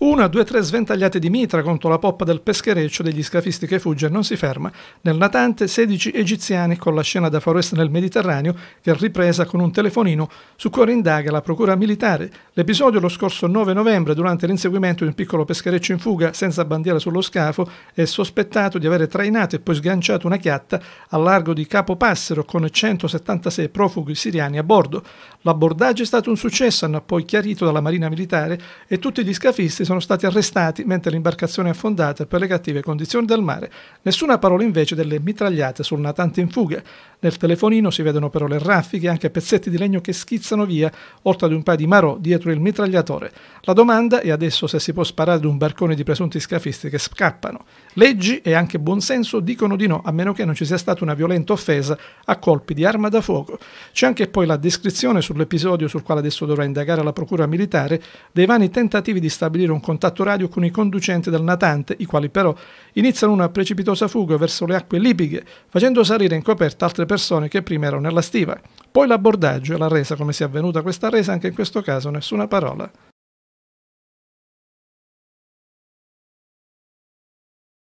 Una, due, tre sventagliate di mitra contro la poppa del peschereccio degli scafisti che fugge e non si ferma. Nel natante 16 egiziani con la scena da forest nel Mediterraneo che è ripresa con un telefonino su cui indaga la procura militare. L'episodio lo scorso 9 novembre durante l'inseguimento di un piccolo peschereccio in fuga senza bandiera sullo scafo è sospettato di avere trainato e poi sganciato una chiatta al largo di Capo Passero con 176 profughi siriani a bordo. L'abordaggio è stato un successo, hanno poi chiarito dalla Marina Militare e tutti gli scafisti sono stati arrestati mentre l'imbarcazione è affondata per le cattive condizioni del mare. Nessuna parola invece delle mitragliate sul natante in fuga. Nel telefonino si vedono però le raffiche e anche pezzetti di legno che schizzano via, oltre ad un paio di marò dietro il mitragliatore. La domanda è adesso se si può sparare ad un barcone di presunti scafisti che scappano. Leggi e anche buonsenso dicono di no, a meno che non ci sia stata una violenta offesa a colpi di arma da fuoco. C'è anche poi la descrizione sull'episodio sul quale adesso dovrà indagare la procura militare dei vani tentativi di stabilire un un contatto radio con i conducenti del natante, i quali però iniziano una precipitosa fuga verso le acque libiche, facendo salire in coperta altre persone che prima erano nella stiva. Poi l'abordaggio e la resa, come sia avvenuta questa resa, anche in questo caso nessuna parola.